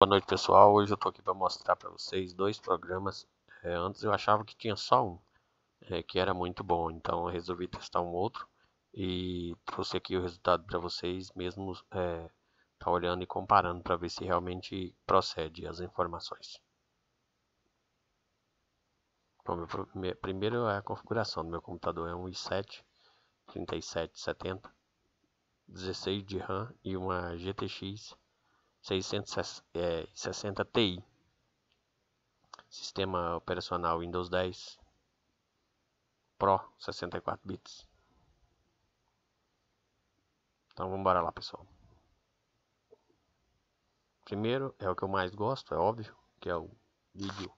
Boa noite pessoal, hoje eu estou aqui para mostrar para vocês dois programas é, Antes eu achava que tinha só um, é, que era muito bom, então eu resolvi testar um outro E trouxe aqui o resultado para vocês, mesmo é, tá olhando e comparando para ver se realmente procede as informações Bom, meu, primeiro é a configuração do meu computador, é um i7 3770 16 de RAM e uma GTX 660 é, Ti, sistema operacional Windows 10 Pro 64 bits. Então vamos embora lá, pessoal. Primeiro é o que eu mais gosto, é óbvio, que é o vídeo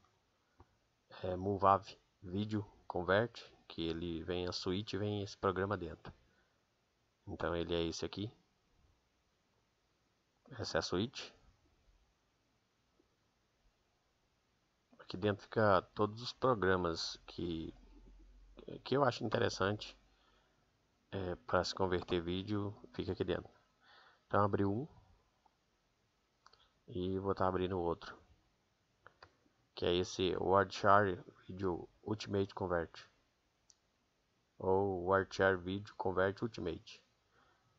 é, Movav Video Converte, que ele vem a suíte, vem esse programa dentro. Então ele é esse aqui, essa é a suíte. Aqui dentro fica todos os programas que, que eu acho interessante é, para se converter vídeo, fica aqui dentro. Então abri um e vou estar tá abrindo outro, que é esse WordShare Video Ultimate Convert ou WordShare Video Convert Ultimate,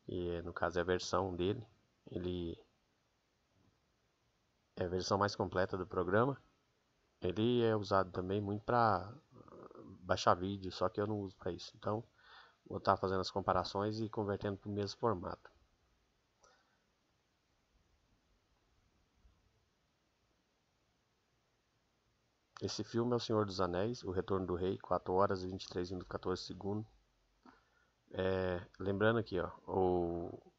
e no caso é a versão dele, ele é a versão mais completa do programa. Ele é usado também muito para baixar vídeo, só que eu não uso para isso. Então, vou estar tá fazendo as comparações e convertendo para o mesmo formato. Esse filme é O Senhor dos Anéis, O Retorno do Rei, 4 horas e 23 minutos 14 segundos. É, lembrando aqui, ó, o,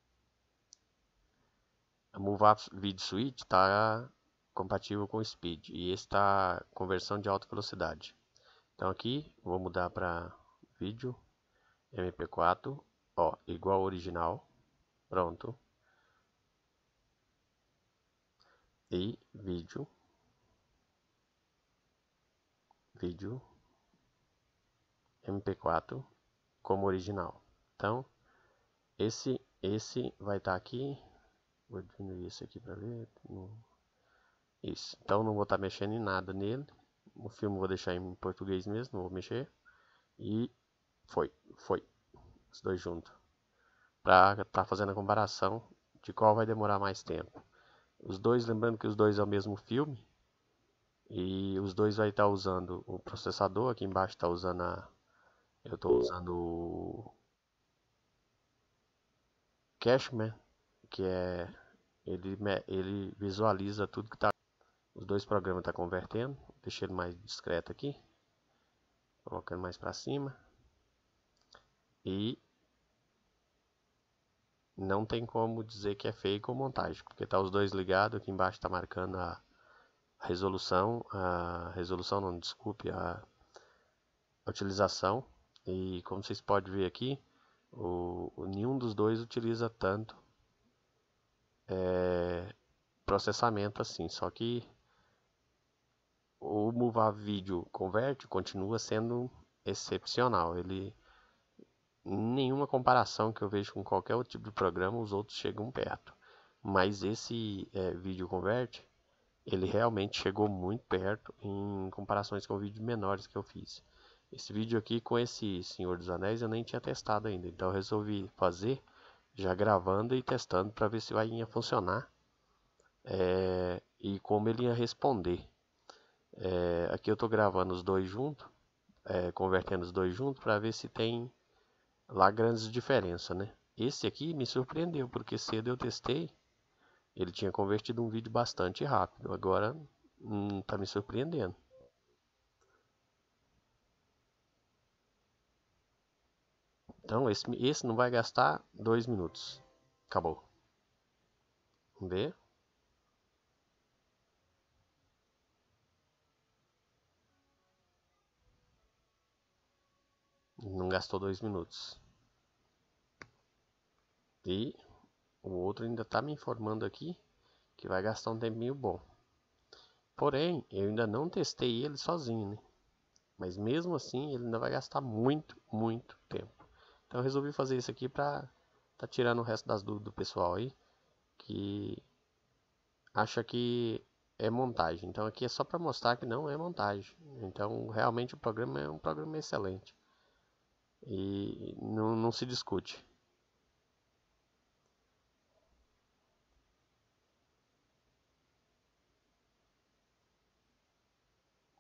a MoveApp Video Suite está compatível com Speed e está conversão de alta velocidade. Então aqui vou mudar para vídeo MP4, ó, igual ao original, pronto. E vídeo, vídeo MP4 como original. Então esse esse vai estar tá aqui Vou diminuir esse aqui para ver. Isso. Então não vou estar tá mexendo em nada nele. O filme vou deixar em português mesmo, não vou mexer. E foi, foi. Os dois juntos. Para estar tá fazendo a comparação de qual vai demorar mais tempo. Os dois, lembrando que os dois é o mesmo filme. E os dois vai estar tá usando o processador. Aqui embaixo está usando a... Eu estou usando o... Cashman, que é ele, ele visualiza tudo que está. Os dois programas estão tá convertendo. Deixei ele mais discreto aqui. Colocando mais para cima. E não tem como dizer que é fake ou montagem, porque tá os dois ligados, aqui embaixo está marcando a resolução, a resolução não, desculpe, a utilização. E como vocês podem ver aqui, o, nenhum dos dois utiliza tanto é, processamento assim, só que o Movar Video Converte continua sendo excepcional. Ele nenhuma comparação que eu vejo com qualquer outro tipo de programa, os outros chegam perto. Mas esse é, vídeo Converte, ele realmente chegou muito perto em comparações com vídeos menores que eu fiz. Esse vídeo aqui com esse Senhor dos Anéis eu nem tinha testado ainda, então eu resolvi fazer já gravando e testando para ver se vai ia funcionar é, e como ele ia responder. É, aqui eu estou gravando os dois juntos, é, convertendo os dois juntos para ver se tem lá grandes diferenças, né? Esse aqui me surpreendeu porque cedo eu testei, ele tinha convertido um vídeo bastante rápido. Agora está hum, tá me surpreendendo. Então esse, esse não vai gastar 2 minutos. Acabou. Vamos ver. Não gastou 2 minutos. E o outro ainda está me informando aqui que vai gastar um tempinho bom. Porém, eu ainda não testei ele sozinho, né? Mas mesmo assim, ele ainda vai gastar muito, muito tempo. Então eu resolvi fazer isso aqui pra tá tirando o resto das dúvidas do pessoal aí que acha que é montagem. Então aqui é só para mostrar que não é montagem. Então realmente o programa é um programa excelente e não, não se discute.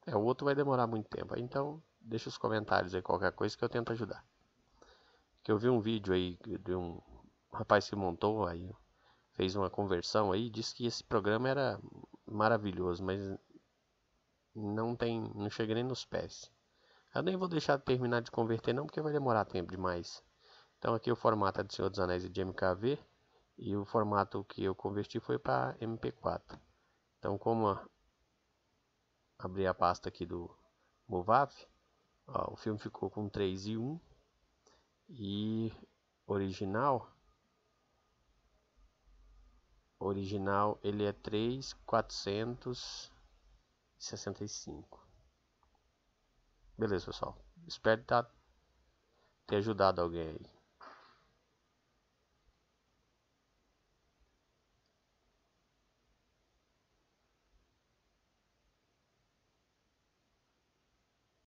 É, o outro vai demorar muito tempo. Então, deixa os comentários aí, qualquer coisa que eu tento ajudar que eu vi um vídeo aí de um rapaz que montou aí, fez uma conversão aí, disse que esse programa era maravilhoso, mas não tem, não chega nem nos pés. Eu nem vou deixar de terminar de converter não, porque vai demorar tempo demais. Então aqui o formato é do Senhor dos Anéis e de MKV e o formato que eu converti foi para MP4. Então como abrir a pasta aqui do Movav, ó, o filme ficou com 3 e 1 e original original ele é três quatrocentos e sessenta e cinco beleza pessoal espero ter ajudado alguém aí